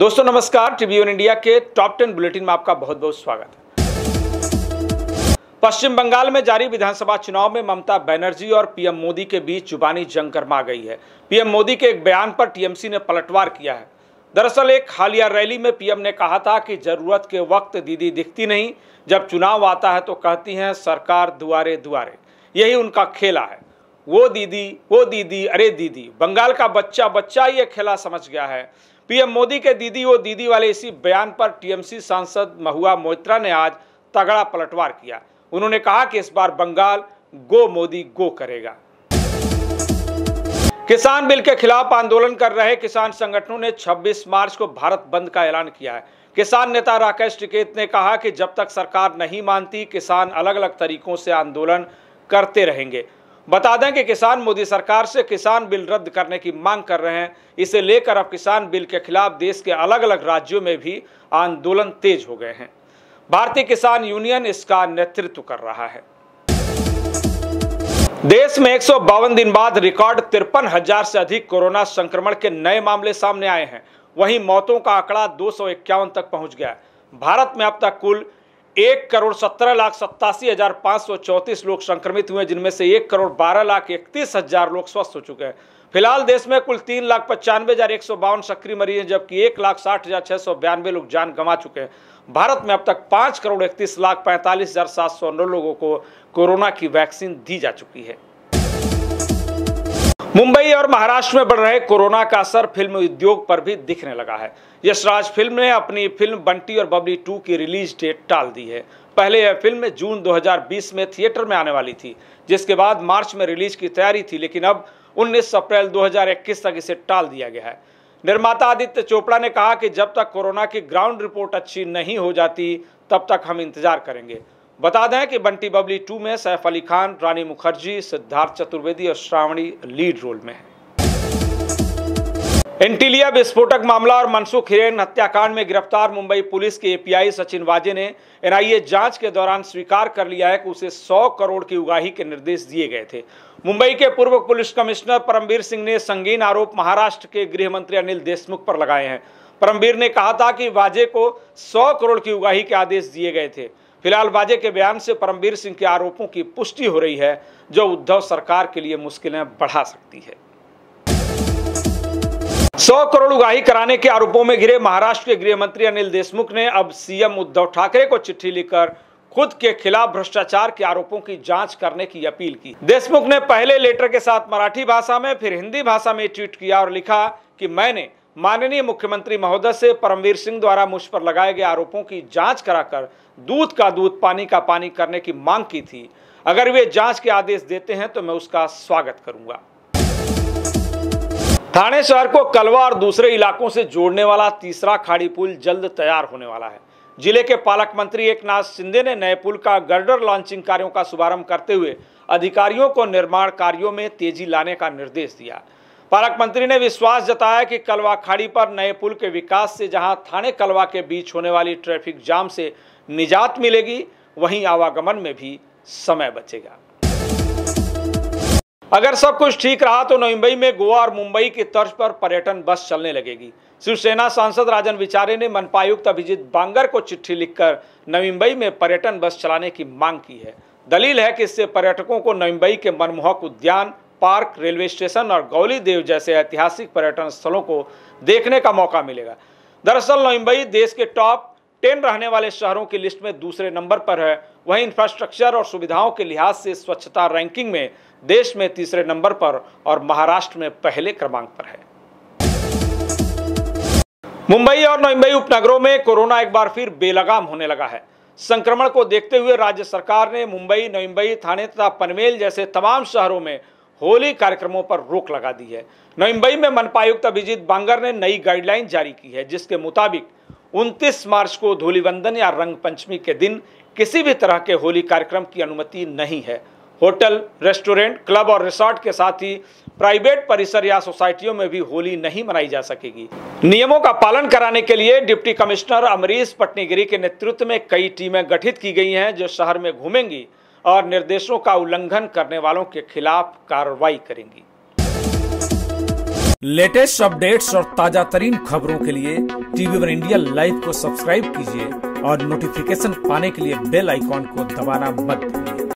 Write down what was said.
दोस्तों नमस्कार Tribune India के टॉप टेन बुलेटिन में आपका बहुत बहुत स्वागत है पश्चिम बंगाल में जारी विधानसभा चुनाव में ममता बनर्जी और पीएम मोदी के बीच जुबानी जंग गरमा गई है पीएम मोदी के एक बयान पर टीएमसी ने पलटवार किया है दरअसल एक हालिया रैली में पीएम ने कहा था कि जरूरत के वक्त दीदी दिखती नहीं जब चुनाव आता है तो कहती हैं सरकार दुआरे दुआरे यही उनका खेला है वो दीदी वो दीदी अरे दीदी बंगाल का बच्चा बच्चा ये खेला समझ गया है पीएम मोदी के दीदी वो दीदी वाले इसी बयान पर टीएमसी सांसद महुआ मोहित्रा ने आज तगड़ा पलटवार किया उन्होंने कहा कि इस बार बंगाल गो मोदी गो करेगा किसान बिल के खिलाफ आंदोलन कर रहे किसान संगठनों ने 26 मार्च को भारत बंद का ऐलान किया है किसान नेता राकेश टिकेत ने कहा कि जब तक सरकार नहीं मानती किसान अलग अलग तरीकों से आंदोलन करते रहेंगे बता दें कि किसान मोदी सरकार से किसान बिल रद्द करने की मांग कर रहे हैं इसे लेकर अब किसान बिल के खिलाफ देश के अलग अलग राज्यों में भी आंदोलन तेज हो गए हैं भारतीय किसान यूनियन इसका नेतृत्व कर रहा है देश में एक दिन बाद रिकॉर्ड तिरपन हजार से अधिक कोरोना संक्रमण के नए मामले सामने आए हैं वहीं मौतों का आंकड़ा दो तक पहुंच गया भारत में अब तक कुल एक करोड़ सत्रह लाख सत्तासी हजार पाँच सौ चौंतीस लोग संक्रमित हुए जिनमें से एक करोड़ बारह लाख इकतीस हजार लोग स्वस्थ हो चुके हैं फिलहाल देश में कुल तीन लाख पचानवे हजार एक सौ बावन सक्रिय मरीज हैं जबकि एक लाख साठ हजार छः सौ बयानवे लोग जान गंवा चुके हैं भारत में अब तक पाँच करोड़ इकतीस लाख पैंतालीस हजार सात सौ नौ लोगों को कोरोना की वैक्सीन दी जा चुकी है मुंबई और महाराष्ट्र में बढ़ रहे कोरोना का असर फिल्म उद्योग पर भी दिखने लगा है यशराज फिल्म ने अपनी फिल्म बंटी और बबली टू की रिलीज डेट टाल दी है पहले यह फिल्म जून 2020 में थिएटर में आने वाली थी जिसके बाद मार्च में रिलीज की तैयारी थी लेकिन अब 19 अप्रैल 2021 तक इसे टाल दिया गया है निर्माता आदित्य चोपड़ा ने कहा कि जब तक कोरोना की ग्राउंड रिपोर्ट अच्छी नहीं हो जाती तब तक हम इंतजार करेंगे बता दें कि बंटी बबली टू में सैफ अली खान रानी मुखर्जी सिद्धार्थ चतुर्वेदी और श्रावणी लीड रोल में है एंटीलिया विस्फोटक मामला और मनसुख हिरेन हत्याकांड में गिरफ्तार मुंबई पुलिस के एपीआई सचिन वाजे ने एनआईए जांच के दौरान स्वीकार कर लिया है कि उसे 100 करोड़ की उगाही के निर्देश दिए गए थे मुंबई के पूर्व पुलिस कमिश्नर परमवीर सिंह ने संगीन आरोप महाराष्ट्र के गृह मंत्री अनिल देशमुख पर लगाए हैं परमवीर ने कहा था कि वाजे को सौ करोड़ की उगाही के आदेश दिए गए थे फिलहाल बाजे के बयान से परमवीर सिंह के आरोपों की पुष्टि हो रही है जो उद्धव सरकार के लिए मुश्किलें बढ़ा सकती है 100 करोड़ उगाही कराने के आरोपों में घिरे महाराष्ट्र के गृह मंत्री अनिल देशमुख ने अब सीएम उद्धव ठाकरे को चिट्ठी लिखकर खुद के खिलाफ भ्रष्टाचार के आरोपों की जांच करने की अपील की देशमुख ने पहले लेटर के साथ मराठी भाषा में फिर हिंदी भाषा में ट्वीट किया और लिखा कि मैंने माननीय मुख्यमंत्री महोदय से परमवीर सिंह द्वारा मुझ पर लगाए गए आरोपों की जांच कराकर दूध का दूध पानी का पानी करने की मांग की थी अगर वे जांच के आदेश देते हैं तो मैं उसका स्वागत करूंगा थाने शहर को कलवा और दूसरे इलाकों से जोड़ने वाला तीसरा खाड़ी पुल जल्द तैयार होने वाला है जिले के पालक मंत्री एक शिंदे ने नए पुल का गर्डर लॉन्चिंग कार्यों का शुभारंभ करते हुए अधिकारियों को निर्माण कार्यों में तेजी लाने का निर्देश दिया पालक मंत्री ने विश्वास जताया कि कलवा खाड़ी पर नए पुल के विकास से जहां थाने कलवा के बीच होने वाली ट्रैफिक जाम से निजात मिलेगी वहीं आवागमन में भी समय बचेगा अगर सब कुछ ठीक रहा तो नवी में गोवा और मुंबई की तर्ज पर पर्यटन बस चलने लगेगी शिवसेना सांसद राजन विचारे ने मनपायुक्त अभिजीत बांगर को चिट्ठी लिखकर नवम्बई में पर्यटन बस चलाने की मांग की है दलील है कि इससे पर्यटकों को नवम्बई के मनमोहक उद्यान पार्क रेलवे स्टेशन और गौली देव जैसे ऐतिहासिक पर्यटन स्थलों को देखने का मौका मिलेगा दरअसल मुंबई देश के टॉप टेन रहने वाले शहरों की लिस्ट में दूसरे नंबर पर है वहीं इंफ्रास्ट्रक्चर और सुविधाओं के लिहाज से स्वच्छता रैंकिंग में देश में तीसरे नंबर पर और महाराष्ट्र में पहले क्रमांक पर है मुंबई और नवम्बई उपनगरों में कोरोना एक बार फिर बेलगाम होने लगा है संक्रमण को देखते हुए राज्य सरकार ने मुंबई नवम्बई थाने तथा पनवेल जैसे तमाम शहरों में होली कार्यक्रमों पर रोक लगा दी है नोइम्बई में मनपा आयुक्त अभिजीत बांगर ने नई गाइडलाइन जारी की है जिसके मुताबिक 29 मार्च को धोली वंदन या रंग पंचमी के दिन किसी भी तरह के होली कार्यक्रम की अनुमति नहीं है होटल रेस्टोरेंट क्लब और रिसोर्ट के साथ ही प्राइवेट परिसर या सोसाइटियों में भी होली नहीं मनाई जा सकेगी नियमों का पालन कराने के लिए डिप्टी कमिश्नर अमरीश पटनीगिरी के नेतृत्व में कई टीमें गठित की गई हैं जो शहर में घूमेंगी और निर्देशों का उल्लंघन करने वालों के खिलाफ कार्रवाई करेंगी लेटेस्ट अपडेट्स और ताजा तरीन खबरों के लिए टीवी वन इंडिया लाइव को सब्सक्राइब कीजिए और नोटिफिकेशन पाने के लिए बेल आइकॉन को दबाना मत भूलिए